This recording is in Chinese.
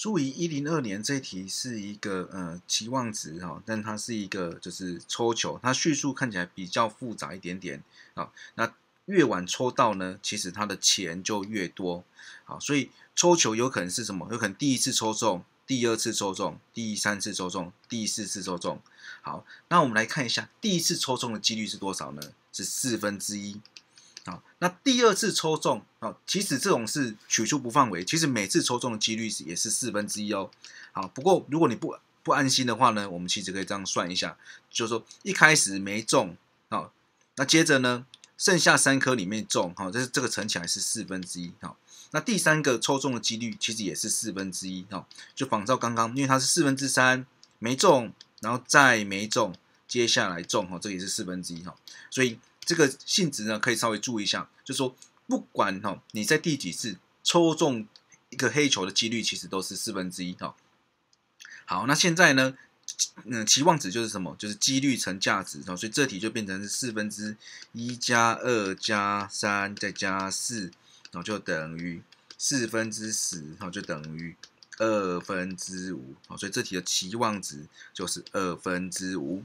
数以一零二年这一题是一个呃期望值哈，但它是一个就是抽球，它叙述看起来比较复杂一点点啊。那越晚抽到呢，其实它的钱就越多啊。所以抽球有可能是什么？有可能第一次抽中，第二次抽中，第三次抽中，第四次抽中。好，那我们来看一下第一次抽中的几率是多少呢？是四分之一。啊，那第二次抽中啊，即使这种是取出不放回，其实每次抽中的几率是也是四分之一哦。好，不过如果你不不安心的话呢，我们其实可以这样算一下，就是说一开始没中啊，那接着呢剩下三颗里面中哈，这是这个乘起来是四分之一哈。那第三个抽中的几率其实也是四分之一哈，就仿照刚刚，因为它是四分之三没中，然后再没中，接下来中哈，这也是四分之一哈，所以。这个性质呢，可以稍微注意一下，就说不管哈，你在第几次抽中一个黑球的几率，其实都是四分之一哈。好，那现在呢，嗯，期望值就是什么？就是几率乘价值哦。所以这题就变成是四分之一加二加三再加四，然后就等于四分之十，然后就等于二分之五。好，所以这题的期望值就是二分之五。